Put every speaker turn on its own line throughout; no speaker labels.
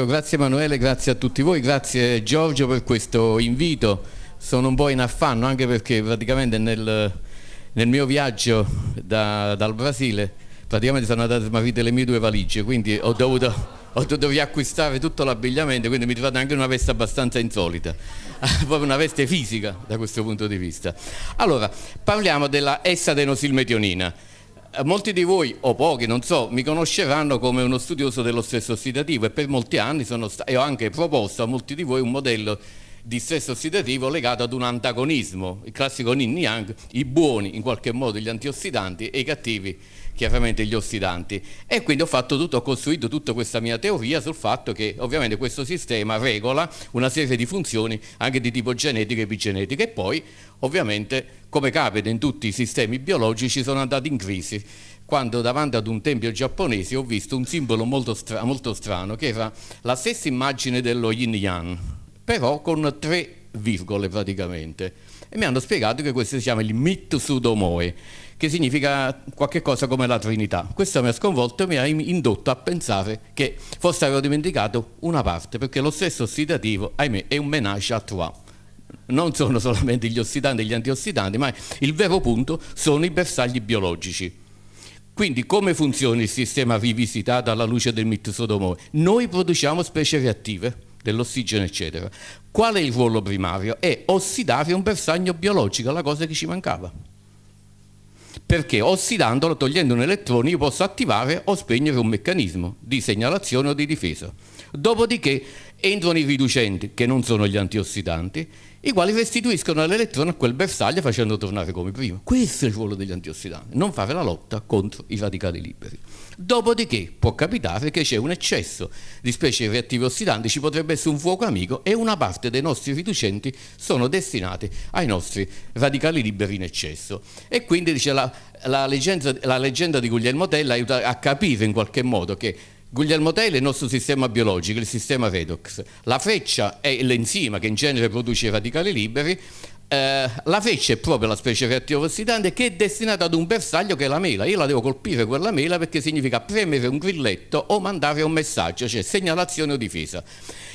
dicevo grazie Emanuele, grazie a tutti voi, grazie Giorgio per questo invito. Sono un po' in affanno anche perché praticamente nel, nel mio viaggio da, dal Brasile praticamente sono andate smarrite le mie due valigie, quindi ho dovuto, ho dovuto riacquistare tutto l'abbigliamento, quindi mi trovate anche una veste abbastanza insolita, proprio una veste fisica da questo punto di vista. Allora, parliamo della metionina. Eh, molti di voi, o pochi, non so, mi conosceranno come uno studioso dello stesso ossidativo e per molti anni sono sta- e ho anche proposto a molti di voi un modello dissesto ossidativo legato ad un antagonismo, il classico Nin yang, i buoni in qualche modo gli antiossidanti e i cattivi chiaramente gli ossidanti e quindi ho fatto tutto, ho costruito tutta questa mia teoria sul fatto che ovviamente questo sistema regola una serie di funzioni anche di tipo genetica e epigenetica e poi ovviamente come capita in tutti i sistemi biologici sono andato in crisi quando davanti ad un tempio giapponese ho visto un simbolo molto, stra molto strano che era la stessa immagine dello yin yang però con tre virgole praticamente. E mi hanno spiegato che questo si chiama il mit sudomoe, che significa qualche cosa come la Trinità. Questo mi ha sconvolto e mi ha indotto a pensare che forse avevo dimenticato una parte, perché lo stesso ossidativo, ahimè, è un menage à trois. Non sono solamente gli ossidanti e gli antiossidanti, ma il vero punto sono i bersagli biologici. Quindi come funziona il sistema rivisitato alla luce del mit Mitsudomoe? Noi produciamo specie reattive dell'ossigeno, eccetera. Qual è il ruolo primario? È ossidare un bersaglio biologico, la cosa che ci mancava. Perché ossidandolo, togliendo un elettrone, io posso attivare o spegnere un meccanismo di segnalazione o di difesa. Dopodiché entrano i riducenti, che non sono gli antiossidanti, i quali restituiscono l'elettrone a quel bersaglio facendo tornare come prima. Questo è il ruolo degli antiossidanti, non fare la lotta contro i radicali liberi. Dopodiché può capitare che c'è un eccesso di specie reattive ossidanti, ci potrebbe essere un fuoco amico e una parte dei nostri riducenti sono destinati ai nostri radicali liberi in eccesso. E quindi dice, la, la, leggenda, la leggenda di Guglielmo Tell aiuta a capire in qualche modo che Guglielmo Tell è il nostro sistema biologico, il sistema redox. La freccia è l'enzima che in genere produce i radicali liberi. Eh, la freccia è proprio la specie reattiva ossidante che è destinata ad un bersaglio che è la mela. Io la devo colpire quella mela perché significa premere un grilletto o mandare un messaggio, cioè segnalazione o difesa.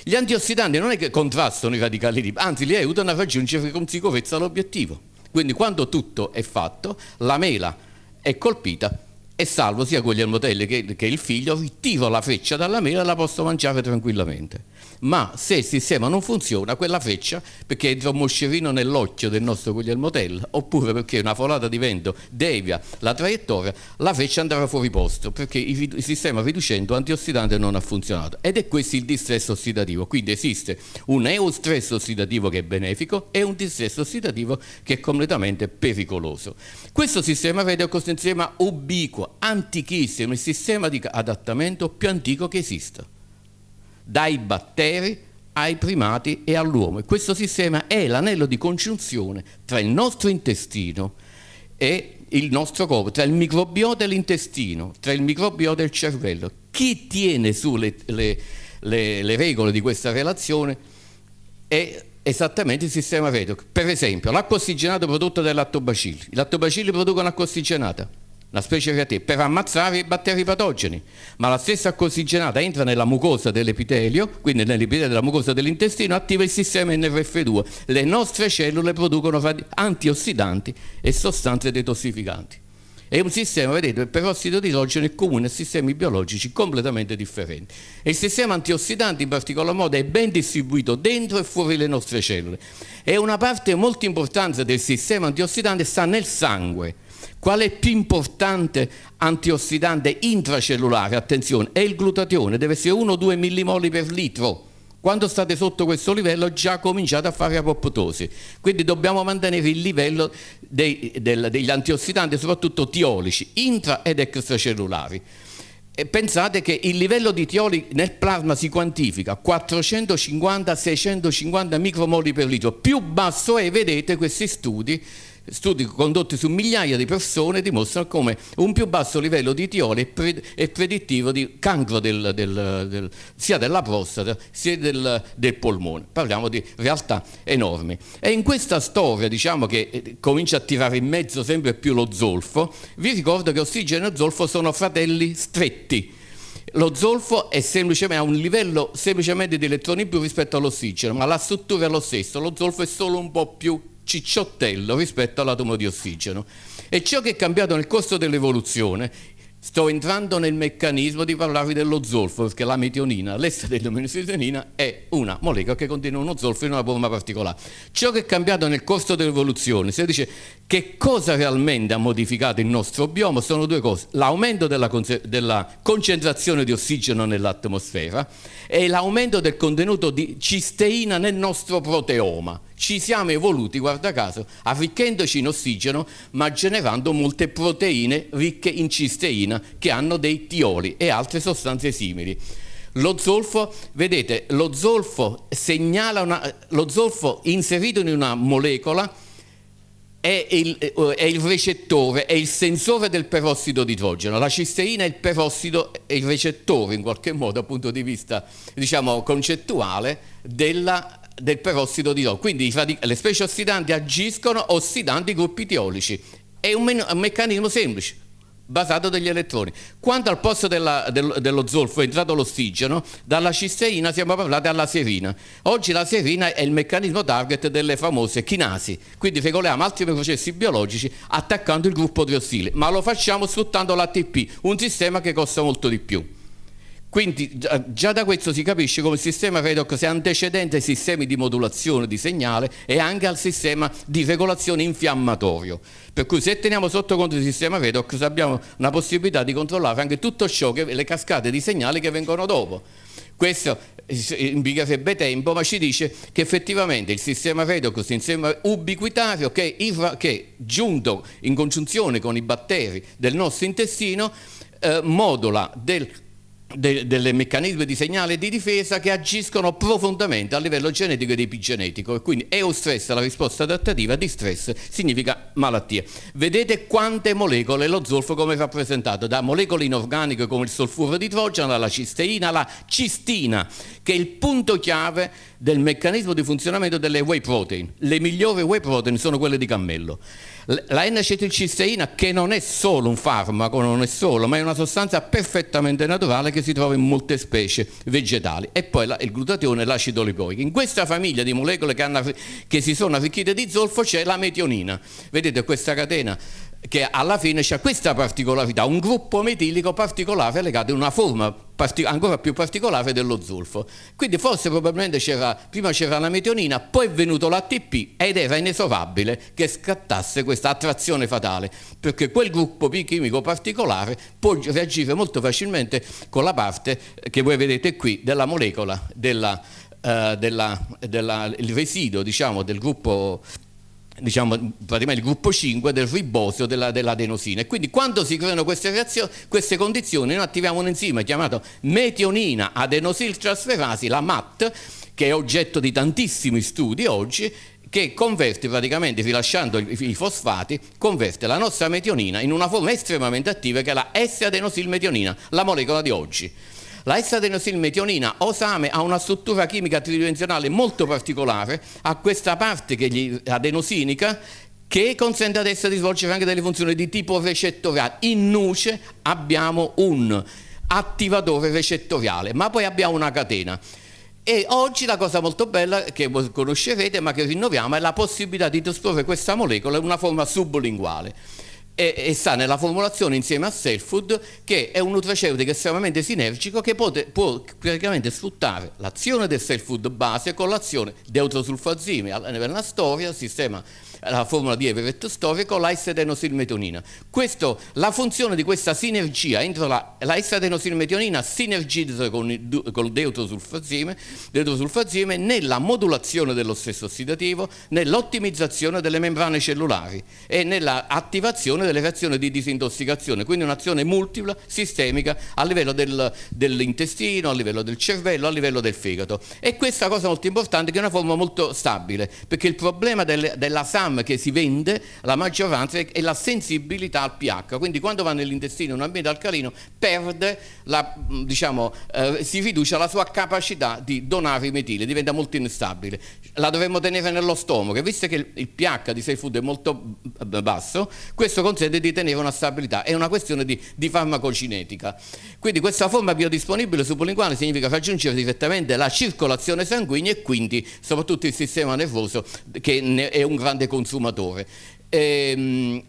Gli antiossidanti non è che contrastano i radicali liberi, anzi li aiutano a raggiungere con sicurezza l'obiettivo. Quindi quando tutto è fatto, la mela è colpita e salvo sia Guglielmo Telle che, che il figlio, tiro la freccia dalla mela e la posso mangiare tranquillamente ma se il sistema non funziona, quella freccia, perché entra un moscerino nell'occhio del nostro Guglielmo Tell, oppure perché una folata di vento devia la traiettoria, la freccia andrà fuori posto, perché il, il sistema riducendo antiossidante non ha funzionato. Ed è questo il distress ossidativo, quindi esiste un eustress ossidativo che è benefico e un distress ossidativo che è completamente pericoloso. Questo sistema rete è questo insieme ubiquo, antichissimo, il sistema di adattamento più antico che esista dai batteri ai primati e all'uomo. E questo sistema è l'anello di congiunzione tra il nostro intestino e il nostro corpo, tra il microbiota e l'intestino, tra il microbiota e il cervello. Chi tiene su le, le, le, le regole di questa relazione è esattamente il sistema redox. Per esempio, l'acqua ossigenata prodotta dai lattobacilli. I lattobacilli producono acqua ossigenata la specie reatè, per ammazzare i batteri patogeni, ma la stessa acqua ossigenata entra nella mucosa dell'epitelio, quindi nell'epitelio della mucosa dell'intestino, attiva il sistema NRF2. Le nostre cellule producono antiossidanti e sostanze detossificanti. È un sistema, vedete, per ossido di idrogeno è comune a sistemi biologici completamente differenti. E il sistema antiossidante in particolar modo è ben distribuito dentro e fuori le nostre cellule. E una parte molto importante del sistema antiossidante sta nel sangue Qual è più importante antiossidante intracellulare? Attenzione, è il glutatione, deve essere 1-2 millimoli per litro. Quando state sotto questo livello già cominciate a fare apoptosi. Quindi dobbiamo mantenere il livello dei, del, degli antiossidanti, soprattutto tiolici, intra ed extracellulari. E pensate che il livello di tioli nel plasma si quantifica 450-650 micromoli per litro. Più basso è, vedete questi studi, Studi condotti su migliaia di persone dimostrano come un più basso livello di etiolo è, pred è predittivo di cancro del, del, del, sia della prostata sia del, polmone. Parliamo di realtà enormi. E in questa storia, diciamo che eh, comincia a tirare in mezzo sempre più lo zolfo, vi ricordo che ossigeno e zolfo sono fratelli stretti lo zolfo è semplicemente a un livello semplicemente di elettroni in più rispetto all'ossigeno, ma la struttura è lo stesso, lo zolfo è solo un po' più cicciottello rispetto all'atomo di ossigeno. E ciò che è cambiato nel corso dell'evoluzione, sto entrando nel meccanismo di parlarvi dello zolfo, perché la metionina, l'estradelometionina, è una molecola che contiene uno zolfo in una forma particolare. Ciò che è cambiato nel corso dell'evoluzione, si dice che cosa realmente ha modificato il nostro bioma, sono due cose, l'aumento della, della concentrazione di ossigeno nell'atmosfera è l'aumento del contenuto di cisteina nel nostro proteoma. Ci siamo evoluti, guarda caso, arricchendoci in ossigeno ma generando molte proteine ricche in cisteina che hanno dei tioli e altre sostanze simili. Lo zolfo, vedete, lo zolfo, una, lo zolfo inserito in una molecola è il, è il, recettore, è il sensore del perossido di idrogeno. La cisteina è il perossido, è il recettore in qualche modo dal punto di vista diciamo, concettuale della, del perossido di idrogeno. Quindi le specie ossidanti agiscono ossidando i gruppi teolici. È un, me un meccanismo semplice, basato degli elettroni. Quando al posto della, del, dello zolfo è entrato l'ossigeno, dalla cisteina siamo parlati alla serina. Oggi la serina è il meccanismo target delle famose chinasi, quindi regoliamo altri processi biologici attaccando il gruppo triostile, ma lo facciamo sfruttando l'ATP, un sistema che costa molto di più. Quindi già da questo si capisce come il sistema redox sia antecedente ai sistemi di modulazione di segnale e anche al sistema di regolazione infiammatorio. Per cui se teniamo sotto conto il sistema redox abbiamo una possibilità di controllare anche tutto ciò che le cascate di segnali che vengono dopo. Questo eh, impiegherebbe tempo, ma ci dice che effettivamente il sistema redox, insieme ubiquitario, che, che giunto in congiunzione con i batteri del nostro intestino, eh, modula del de, delle meccanismi di segnale e di difesa che agiscono profondamente a livello genetico ed epigenetico e quindi eostress è la risposta adattativa, di stress significa malattia. Vedete quante molecole lo zolfo come rappresentato, da molecole inorganiche come il solfuro di idrogeno alla cisteina, alla cistina, che è il punto chiave del meccanismo di funzionamento delle whey protein. Le migliori whey protein sono quelle di cammello. La N-acetilcisteina che non è solo un farmaco, non è solo, ma è una sostanza perfettamente naturale che si trova in molte specie vegetali e poi la, il glutatione e l'acido lipoico. In questa famiglia di molecole che, hanno, che si sono arricchite di zolfo c'è la metionina. Vedete questa catena che alla fine c'è questa particolarità, un gruppo metilico particolare legato a una forma ancora più particolare dello zolfo. Quindi forse probabilmente prima c'era la metionina, poi è venuto l'ATP ed era inesorabile che scattasse questa attrazione fatale, perché quel gruppo chimico particolare può reagire molto facilmente con la parte che voi vedete qui della molecola, del eh, residuo diciamo, del gruppo diciamo, praticamente il gruppo 5 del ribosio dell'adenosina. e quindi quando si creano queste, reazioni, queste condizioni noi attiviamo un enzima chiamato metionina adenosiltrasferasi, la MAT, che è oggetto di tantissimi studi oggi, che converte praticamente, rilasciando i fosfati, converte la nostra metionina in una forma estremamente attiva che è la s adenosil metionina, la molecola di oggi. La estraadenosilmetionina osame ha una struttura chimica tridimensionale molto particolare, ha questa parte che gli, adenosinica che consente ad essa di svolgere anche delle funzioni di tipo recettoriale. In nuce abbiamo un attivatore recettoriale, ma poi abbiamo una catena. E oggi la cosa molto bella che conoscerete ma che rinnoviamo è la possibilità di disporre questa molecola in una forma sublinguale e, e sta nella formulazione insieme a Selfood che è un nutraceutico estremamente sinergico che pote, può praticamente sfruttare l'azione del Selfood base con l'azione deutrosulfazime. Nella storia sistema la formula di Everett storico, la S-adenosilmetionina. La funzione di questa sinergia entro la, la S-adenosilmetionina sinergizza con il, col deutrosulfazieme, deutrosulfazieme nella modulazione dello stesso ossidativo, nell'ottimizzazione delle membrane cellulari e nell'attivazione delle reazioni di disintossicazione, quindi un'azione multipla, sistemica a livello del, dell'intestino, a livello del cervello, a livello del fegato. E questa cosa molto importante che è una forma molto stabile, perché il problema del, della sana dram che si vende la maggioranza è la sensibilità al pH, quindi quando va nell'intestino in un ambiente alcalino perde, la, mm, diciamo, eh, si riduce la sua capacità di donare i metili, diventa molto instabile. La dovremmo tenere nello stomaco, visto che il pH di food è molto mm, basso, questo consente di tenere una stabilità, è una questione di, di farmacocinetica. Quindi questa forma biodisponibile sublinguale significa raggiungere direttamente la circolazione sanguigna e quindi soprattutto il sistema nervoso che è un grande consiglio consumatore. Ehm,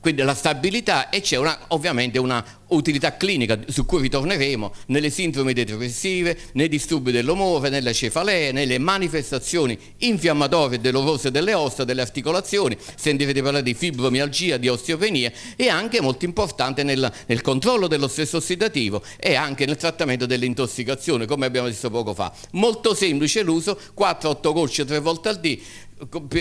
quindi la stabilità e c'è ovviamente una utilità clinica su cui ritorneremo nelle sindrome depressive, nei disturbi dell'umore, nelle cefalee, nelle manifestazioni infiammatorie dolorose delle ossa, delle articolazioni, sentirete parlare di fibromialgia, di osteopenia e anche molto importante nel, nel controllo dello stesso ossidativo e anche nel trattamento dell'intossicazione come abbiamo visto poco fa. Molto semplice l'uso, 4-8 gocce 3 volte al D,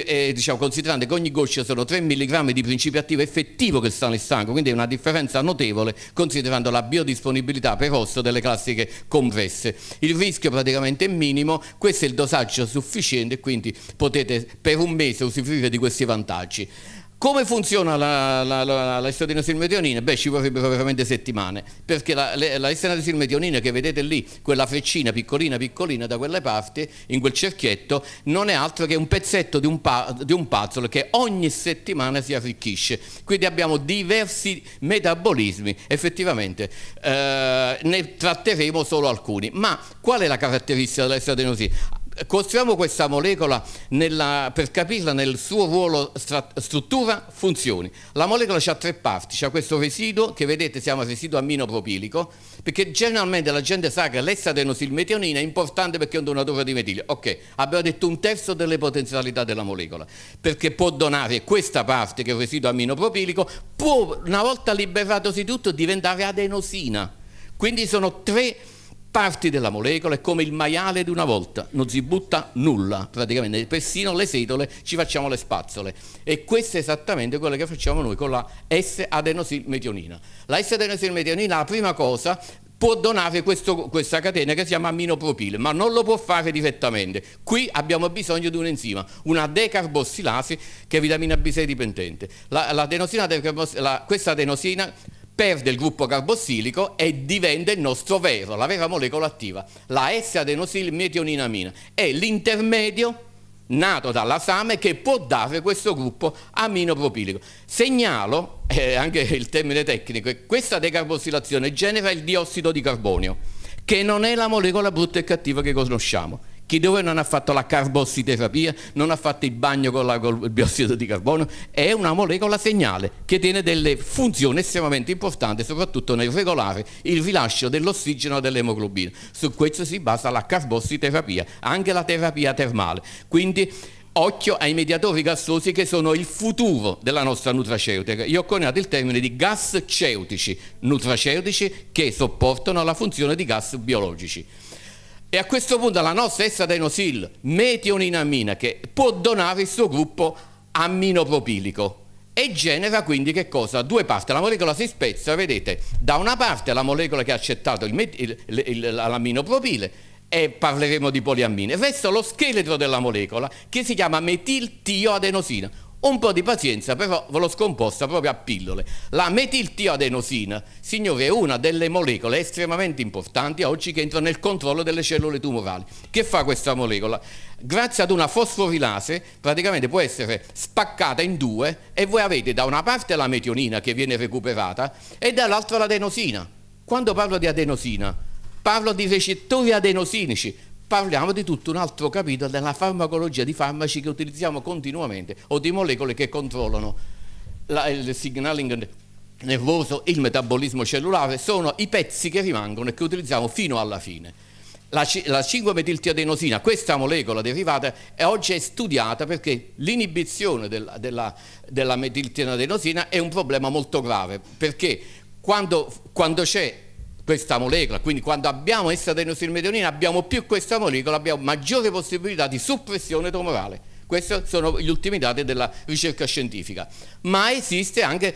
eh, diciamo, considerando che ogni goccia sono 3 mg di principio attivo effettivo che sta nel sangue, quindi è una differenza notevole considerando la biodisponibilità per osso delle classiche compresse. Il rischio praticamente è minimo, questo è il dosaggio sufficiente, quindi potete per un mese usufruire di questi vantaggi. Come funziona la, la, la, la di silmetionina? Beh, ci vorrebbero veramente settimane, perché la, la di silmetionina che vedete lì, quella freccina piccolina piccolina da quelle parti, in quel cerchietto, non è altro che un pezzetto di un, di un puzzle che ogni settimana si arricchisce. Quindi abbiamo diversi metabolismi, effettivamente eh, ne tratteremo solo alcuni. Ma qual è la caratteristica della silmetionina? costruiamo questa molecola nella, per capirla nel suo ruolo struttura funzioni. La molecola ha tre parti, c'è questo residuo che vedete si chiama residuo amminopropilico perché generalmente la gente sa che l'estadenosilmetionina è importante perché è un donatore di metilio. Ok, abbiamo detto un terzo delle potenzialità della molecola perché può donare questa parte che è il residuo amminopropilico può una volta liberatosi tutto diventare adenosina. Quindi sono tre parti della molecola, è come il maiale di una volta, non si butta nulla, praticamente, persino le setole ci facciamo le spazzole e questo è esattamente quello che facciamo noi con la S-adenosilmetionina. La S-adenosilmetionina, la prima cosa, può donare questo, questa catena che si chiama aminopropile, ma non lo può fare direttamente. Qui abbiamo bisogno di un enzima, una decarbossilasi che è vitamina B6 dipendente. La, la, la, questa adenosina perde il gruppo carbossilico e diventa il nostro vero, la vera molecola attiva, la S-adenosilmetioninamina. È l'intermedio nato dalla SAME che può dare questo gruppo aminopropilico. Segnalo, eh, anche il termine tecnico, che questa decarbossilazione genera il diossido di carbonio, che non è la molecola brutta e cattiva che conosciamo. Chi dove non ha fatto la carbossiterapia, non ha fatto il bagno con, la, con il biossido di carbonio, è una molecola segnale che tiene delle funzioni estremamente importanti, soprattutto nel regolare il rilascio dell'ossigeno e dell'emoglobina. Su questo si basa la carbossiterapia, anche la terapia termale. Quindi occhio ai mediatori gassosi che sono il futuro della nostra nutraceutica. Io ho coniato il termine di gas ceutici, nutraceutici che sopportano la funzione di gas biologici. E a questo punto la nostra estradenosil metioninamina che può donare il suo gruppo amminopropilico e genera quindi che cosa? Due parti, la molecola si spezza, vedete, da una parte la molecola che ha accettato l'aminopropile e parleremo di poliammine, resta lo scheletro della molecola che si chiama metiltioadenosina, un po' di pazienza però ve l'ho scomposta proprio a pillole. La metiltioadenosina, signore, è una delle molecole estremamente importanti oggi che entra nel controllo delle cellule tumorali. Che fa questa molecola? Grazie ad una fosforilase praticamente può essere spaccata in due e voi avete da una parte la metionina che viene recuperata e dall'altra l'adenosina. Quando parlo di adenosina, parlo di recettori adenosinici, parliamo di tutto un altro capitolo della farmacologia di farmaci che utilizziamo continuamente o di molecole che controllano la, il signaling nervoso, il metabolismo cellulare, sono i pezzi che rimangono e che utilizziamo fino alla fine. La, la 5-metiltiadenosina, questa molecola derivata, è oggi è studiata perché l'inibizione della, della, della metiltiadenosina è un problema molto grave, perché quando, quando c'è questa molecola, quindi quando abbiamo estradenosirmetionina abbiamo più questa molecola, abbiamo maggiore possibilità di suppressione tumorale. Questi sono gli ultimi dati della ricerca scientifica. Ma esiste anche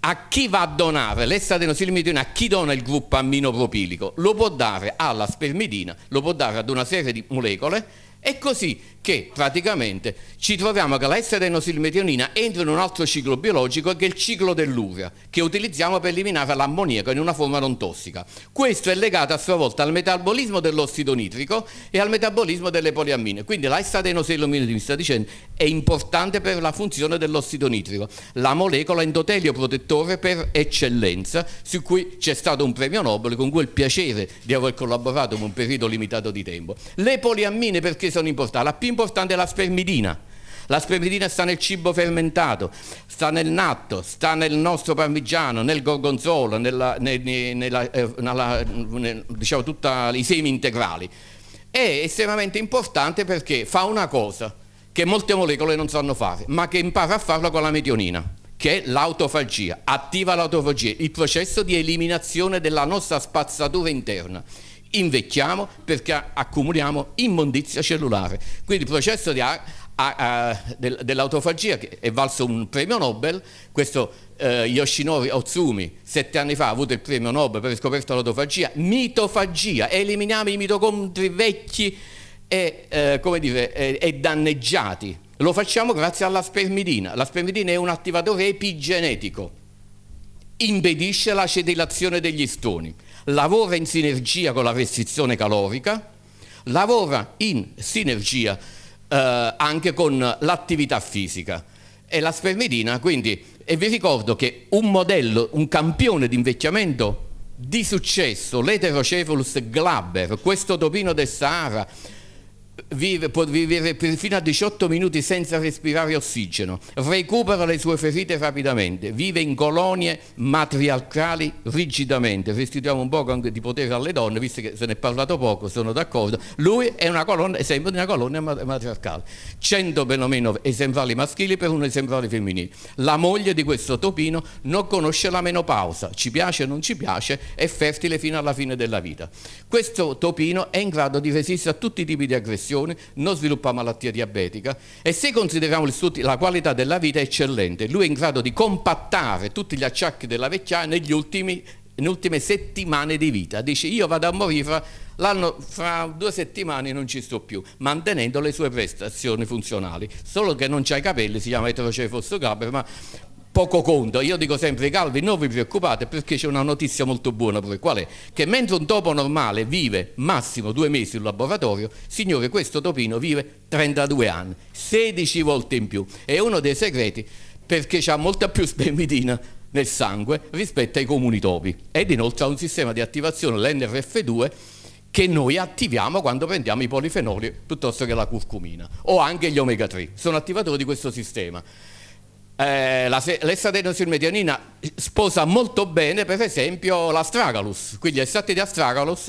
a chi va a donare l'estradenosirmetionina, a chi dona il gruppo amminopropilico? lo può dare alla spermidina, lo può dare ad una serie di molecole e così che praticamente ci troviamo che la S-adenosilmetionina entra in un altro ciclo biologico che è il ciclo dell'uria, che utilizziamo per eliminare l'ammoniaco in una forma non tossica. Questo è legato a sua volta al metabolismo dell'ossido nitrico e al metabolismo delle poliammine. Quindi la S-adenosilmetionina, sta dicendo, è importante per la funzione dell'ossido nitrico, la molecola endotelio protettore per eccellenza, su cui c'è stato un premio Nobel con cui il piacere di aver collaborato in un periodo limitato di tempo. Le poliammine perché sono importanti? La più importante è la spermidina. La spermidina sta nel cibo fermentato, sta nel natto, sta nel nostro parmigiano, nel gorgonzola, nella, nella, eh, nella, nella diciamo, tutti i semi integrali. È estremamente importante perché fa una cosa che molte molecole non sanno fare, ma che impara a farla con la metionina che è l'autofagia, attiva l'autofagia, il processo di eliminazione della nostra spazzatura interna invecchiamo perché accumuliamo immondizia cellulare. Quindi il processo dell'autofagia che è valso un premio Nobel, questo eh, Yoshinori Ozumi sette anni fa ha avuto il premio Nobel per aver scoperto l'autofagia, mitofagia, eliminiamo i mitocondri vecchi e, eh, dire, e, e danneggiati. Lo facciamo grazie all'aspermidina. L'aspermidina è un attivatore epigenetico, impedisce l'acetilazione degli stoni lavora in sinergia con la restrizione calorica, lavora in sinergia eh, anche con l'attività fisica. E la spermidina, quindi, e vi ricordo che un modello, un campione di invecchiamento di successo, l'Heterocephalus glaber, questo topino del Sahara, Vive, può vivere fino a 18 minuti senza respirare ossigeno, recupera le sue ferite rapidamente, vive in colonie matriarcali rigidamente, restituiamo un po' anche di potere alle donne, visto che se ne è parlato poco, sono d'accordo, lui è una colonna, esempio di una colonia matriarcale, 100 perlomeno esemplari maschili per un esemplare femminile. La moglie di questo topino non conosce la menopausa, ci piace o non ci piace, è fertile fino alla fine della vita. Questo topino è in grado di resistere a tutti i tipi di aggressione pressione, non sviluppa malattia diabetica e se consideriamo studi la qualità della vita è eccellente, lui è in grado di compattare tutti gli acciacchi della vecchiaia negli ultimi in ultime settimane di vita. Dice io vado a morire fra, fra, due settimane non ci sto più, mantenendo le sue prestazioni funzionali. Solo che non c'ha i capelli, si chiama eterocefosso gabber, ma poco conto. Io dico sempre, calvi, non vi preoccupate perché c'è una notizia molto buona per qual è? Che mentre un topo normale vive massimo due mesi in laboratorio, signore, questo topino vive 32 anni, 16 volte in più. È uno dei segreti perché ha molta più spermidina nel sangue rispetto ai comuni topi ed inoltre ha un sistema di attivazione, l'NRF2, che noi attiviamo quando prendiamo i polifenoli piuttosto che la curcumina o anche gli omega 3, sono attivatori di questo sistema eh, l'estradenosirmedionina sposa molto bene per esempio l'astragalus, quindi l'estratto di astragalus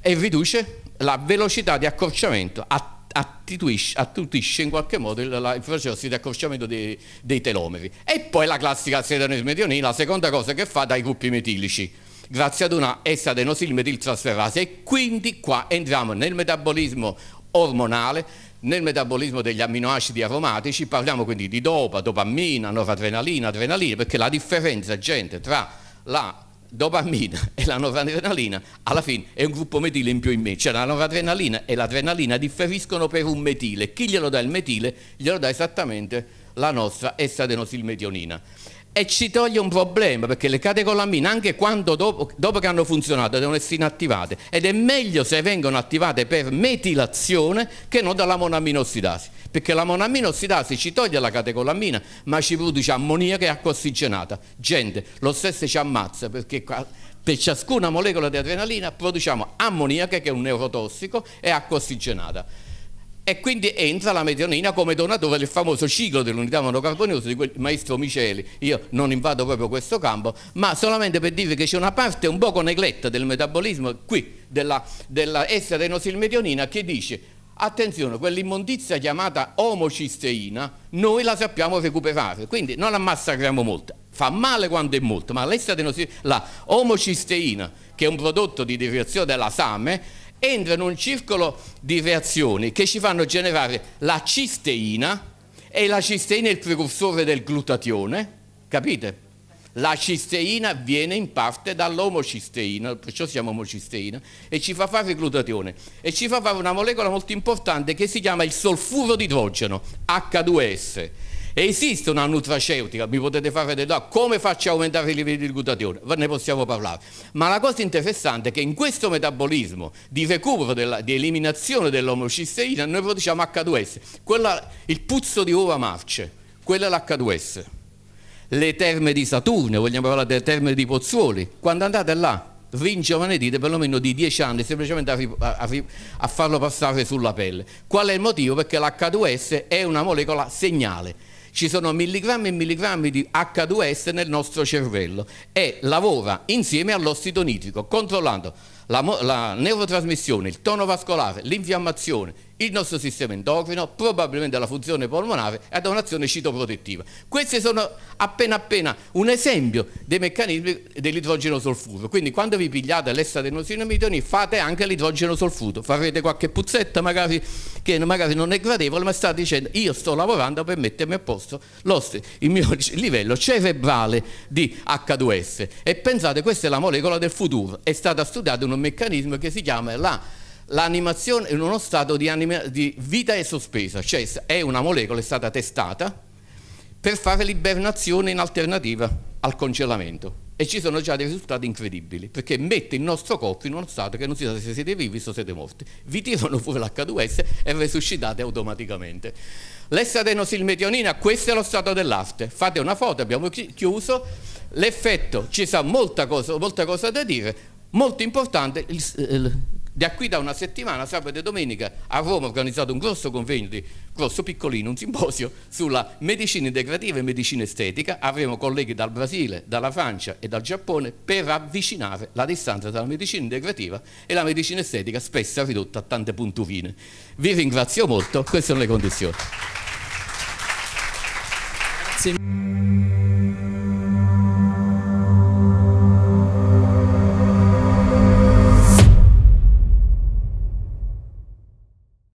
e riduce la velocità di accorciamento, attutisce, attutisce in qualche modo il, la, il processo di accorciamento dei, dei, telomeri. E poi la classica astradenosirmedionina, la seconda cosa che fa dai gruppi metilici grazie ad una esadenosilmetiltrasferrasi e quindi qua entriamo nel metabolismo ormonale nel metabolismo degli amminoacidi aromatici parliamo quindi di dopa, dopamina, noradrenalina, adrenalina, perché la differenza, gente, tra la dopamina e la noradrenalina alla fine è un gruppo metile in più in me, cioè la noradrenalina e l'adrenalina differiscono per un metile, chi glielo dà il metile glielo dà esattamente la nostra estadenosilmetionina e ci toglie un problema perché le catecolamine anche quando dopo, dopo, che hanno funzionato devono essere inattivate ed è meglio se vengono attivate per metilazione che non dalla monaminossidasi perché la monaminossidasi ci toglie la catecolamina ma ci produce ammoniaca e acqua ossigenata gente lo stesso ci ammazza perché qua, per ciascuna molecola di adrenalina produciamo ammoniaca che è un neurotossico e acqua ossigenata e quindi entra la metionina come donatore del famoso ciclo dell'unità monocarboniosa di quel maestro Miceli. Io non invado proprio questo campo, ma solamente per dirvi che c'è una parte un poco negletta del metabolismo qui, della, della S-adenosilmetionina, che dice attenzione, quell'immondizia chiamata omocisteina noi la sappiamo recuperare, quindi non la massacriamo molto. Fa male quando è molto, ma la omocisteina, che è un prodotto di derivazione della same, entra in un circolo di reazioni che ci fanno generare la cisteina e la cisteina è il precursore del glutatione, capite? La cisteina viene in parte dall'omocisteina, perciò siamo omocisteina, e ci fa fare il glutatione. E ci fa fare una molecola molto importante che si chiama il solfuro di idrogeno, H2S Esiste una nutraceutica, mi potete fare vedere come faccio a aumentare i livelli di glutatione, ne possiamo parlare. Ma la cosa interessante è che in questo metabolismo di recupero, della, di eliminazione dell'omocisteina, noi produciamo H2S, quella, il puzzo di uova marce, quella è l'H2S. Le terme di Saturno, vogliamo parlare delle terme di Pozzuoli, quando andate là ringiovanedite perlomeno di 10 anni semplicemente a, a, a farlo passare sulla pelle. Qual è il motivo? Perché l'H2S è una molecola segnale ci sono milligrammi e milligrammi di H2S nel nostro cervello e lavora insieme all'ossido nitrico controllando la, la neurotrasmissione, il tono vascolare, l'infiammazione, il nostro sistema endocrino, probabilmente la funzione polmonare e ad un'azione citoprotettiva. Questi sono appena appena un esempio dei meccanismi dell'idrogeno solfuro, quindi quando vi pigliate l'estadenosinomitoni fate anche l'idrogeno solfuro, farete qualche puzzetta magari che magari non è gradevole, ma state dicendo io sto lavorando per mettermi a posto il mio livello cerebrale di H2S e pensate questa è la molecola del futuro, è stata studiata in un meccanismo che si chiama la l'animazione in uno stato di, di vita e sospesa, cioè è una molecola, è stata testata per fare l'ibernazione in alternativa al congelamento. E ci sono già dei risultati incredibili, perché mette il nostro corpo in uno stato che non si sa se siete vivi o siete morti. Vi tirano fuori l'H2S e resuscitate automaticamente. L'esadenosilmetionina, questo è lo stato dell'arte. Fate una foto, abbiamo chiuso. L'effetto, ci sa molta cosa, molta cosa da dire, molto importante il, il, da qui da una settimana, sabato e domenica, a Roma ho organizzato un grosso convegno, di, grosso piccolino, un simposio sulla medicina integrativa e medicina estetica. Avremo colleghi dal Brasile, dalla Francia e dal Giappone per avvicinare la distanza tra la medicina integrativa e la medicina estetica, spesso ridotta a tante punturine. Vi ringrazio molto, queste sono le condizioni. Grazie.